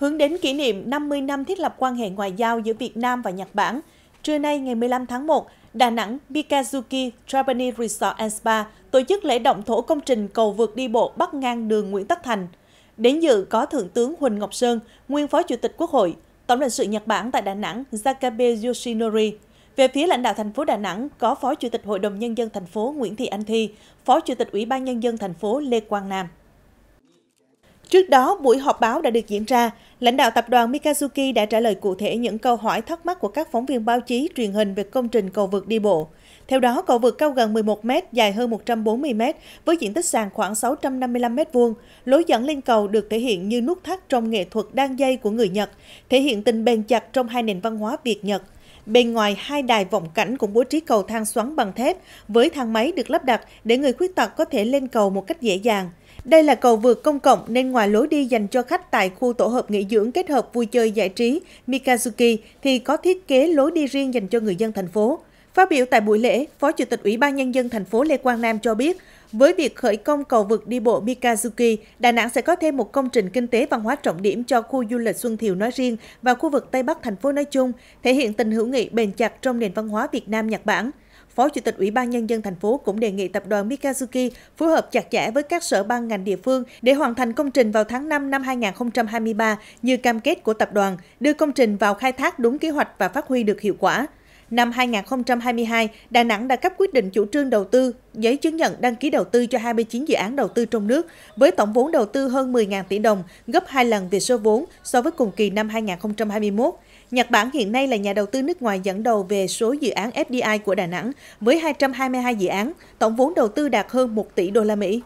Hướng đến kỷ niệm 50 năm thiết lập quan hệ ngoại giao giữa Việt Nam và Nhật Bản, trưa nay ngày 15 tháng 1, Đà Nẵng Mikazuki Japanese Resort and Spa tổ chức lễ động thổ công trình cầu vượt đi bộ bắc ngang đường Nguyễn Tất Thành. Đến dự có Thượng tướng Huỳnh Ngọc Sơn, nguyên Phó Chủ tịch Quốc hội, Tổng lãnh sự Nhật Bản tại Đà Nẵng Zakabe Yoshinori. Về phía lãnh đạo thành phố Đà Nẵng có Phó Chủ tịch Hội đồng Nhân dân thành phố Nguyễn Thị Anh Thi, Phó Chủ tịch Ủy ban Nhân dân thành phố Lê Quang Nam. Trước đó, buổi họp báo đã được diễn ra, lãnh đạo tập đoàn Mikazuki đã trả lời cụ thể những câu hỏi thắc mắc của các phóng viên báo chí truyền hình về công trình cầu vượt đi bộ. Theo đó, cầu vượt cao gần 11 m, dài hơn 140 m với diện tích sàn khoảng 655 m2. Lối dẫn lên cầu được thể hiện như nút thắt trong nghệ thuật đan dây của người Nhật, thể hiện tình bền chặt trong hai nền văn hóa Việt-Nhật. Bên ngoài hai đài vọng cảnh cũng bố trí cầu thang xoắn bằng thép với thang máy được lắp đặt để người khuyết tật có thể lên cầu một cách dễ dàng. Đây là cầu vượt công cộng nên ngoài lối đi dành cho khách tại khu tổ hợp nghỉ dưỡng kết hợp vui chơi giải trí Mikazuki thì có thiết kế lối đi riêng dành cho người dân thành phố. Phát biểu tại buổi lễ, Phó Chủ tịch Ủy ban Nhân dân thành phố Lê Quang Nam cho biết, với việc khởi công cầu vượt đi bộ Mikazuki, Đà Nẵng sẽ có thêm một công trình kinh tế văn hóa trọng điểm cho khu du lịch Xuân Thiều nói riêng và khu vực Tây Bắc thành phố nói chung, thể hiện tình hữu nghị bền chặt trong nền văn hóa Việt Nam Nhật Bản. Phó Chủ tịch Ủy ban Nhân dân thành phố cũng đề nghị tập đoàn Mikazuki phối hợp chặt chẽ với các sở ban ngành địa phương để hoàn thành công trình vào tháng 5 năm 2023 như cam kết của tập đoàn, đưa công trình vào khai thác đúng kế hoạch và phát huy được hiệu quả năm 2022, Đà Nẵng đã cấp quyết định chủ trương đầu tư, giấy chứng nhận đăng ký đầu tư cho 29 dự án đầu tư trong nước, với tổng vốn đầu tư hơn 10.000 tỷ đồng, gấp 2 lần về số vốn so với cùng kỳ năm 2021. Nhật Bản hiện nay là nhà đầu tư nước ngoài dẫn đầu về số dự án FDI của Đà Nẵng với 222 dự án, tổng vốn đầu tư đạt hơn 1 tỷ đô la Mỹ.